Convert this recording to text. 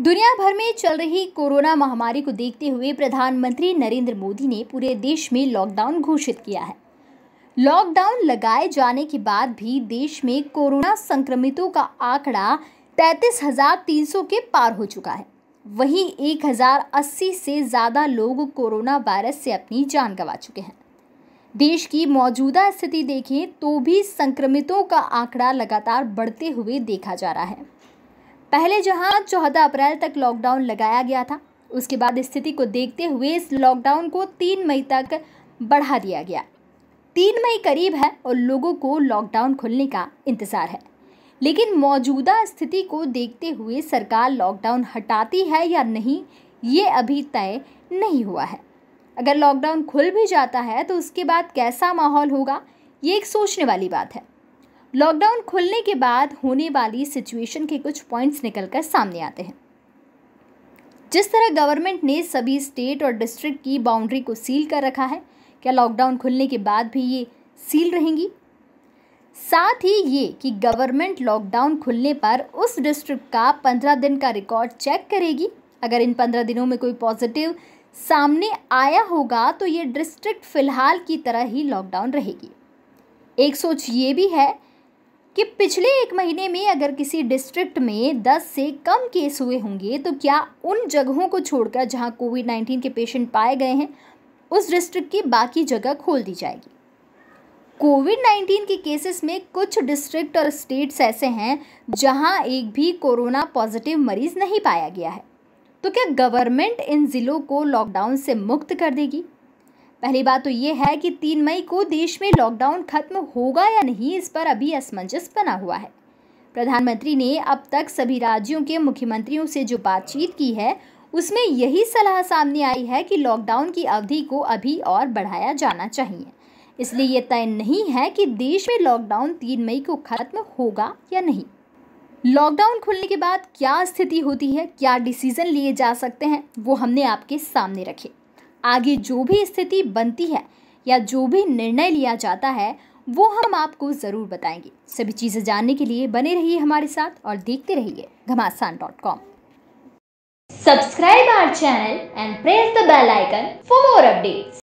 दुनिया भर में चल रही कोरोना महामारी को देखते हुए प्रधानमंत्री नरेंद्र मोदी ने पूरे देश में लॉकडाउन घोषित किया है लॉकडाउन लगाए जाने के बाद भी देश में कोरोना संक्रमितों का आंकड़ा तैतीस हजार तीन सौ के पार हो चुका है वहीं एक हजार अस्सी से ज़्यादा लोग कोरोना वायरस से अपनी जान गंवा चुके हैं देश की मौजूदा स्थिति देखें तो भी संक्रमितों का आंकड़ा लगातार बढ़ते हुए देखा जा रहा है पहले जहां 14 अप्रैल तक लॉकडाउन लगाया गया था उसके बाद स्थिति को देखते हुए इस लॉकडाउन को तीन मई तक बढ़ा दिया गया तीन मई करीब है और लोगों को लॉकडाउन खुलने का इंतज़ार है लेकिन मौजूदा स्थिति को देखते हुए सरकार लॉकडाउन हटाती है या नहीं ये अभी तय नहीं हुआ है अगर लॉकडाउन खुल भी जाता है तो उसके बाद कैसा माहौल होगा ये एक सोचने वाली बात है लॉकडाउन खुलने के बाद होने वाली सिचुएशन के कुछ पॉइंट्स निकल कर सामने आते हैं जिस तरह गवर्नमेंट ने सभी स्टेट और डिस्ट्रिक्ट की बाउंड्री को सील कर रखा है क्या लॉकडाउन खुलने के बाद भी ये सील रहेंगी साथ ही ये कि गवर्नमेंट लॉकडाउन खुलने पर उस डिस्ट्रिक्ट का पंद्रह दिन का रिकॉर्ड चेक करेगी अगर इन पंद्रह दिनों में कोई पॉजिटिव सामने आया होगा तो ये डिस्ट्रिक्ट फ़िलहाल की तरह ही लॉकडाउन रहेगी एक सोच ये भी है कि पिछले एक महीने में अगर किसी डिस्ट्रिक्ट में 10 से कम केस हुए होंगे तो क्या उन जगहों को छोड़कर जहां कोविड 19 के पेशेंट पाए गए हैं उस डिस्ट्रिक्ट की बाकी जगह खोल दी जाएगी कोविड 19 के केसेस में कुछ डिस्ट्रिक्ट और स्टेट्स ऐसे हैं जहां एक भी कोरोना पॉजिटिव मरीज नहीं पाया गया है तो क्या गवर्नमेंट इन ज़िलों को लॉकडाउन से मुक्त कर देगी पहली बात तो ये है कि तीन मई को देश में लॉकडाउन खत्म होगा या नहीं इस पर अभी असमंजस बना हुआ है प्रधानमंत्री ने अब तक सभी राज्यों के मुख्यमंत्रियों से जो बातचीत की है उसमें यही सलाह सामने आई है कि लॉकडाउन की अवधि को अभी और बढ़ाया जाना चाहिए इसलिए ये तय नहीं है कि देश में लॉकडाउन तीन मई को खत्म होगा या नहीं लॉकडाउन खुलने के बाद क्या स्थिति होती है क्या डिसीजन लिए जा सकते हैं वो हमने आपके सामने रखे आगे जो भी स्थिति बनती है या जो भी निर्णय लिया जाता है वो हम आपको ज़रूर बताएंगे सभी चीज़ें जानने के लिए बने रहिए हमारे साथ और देखते रहिए Ghamasan dot com subscribe our channel and press the bell icon for more updates.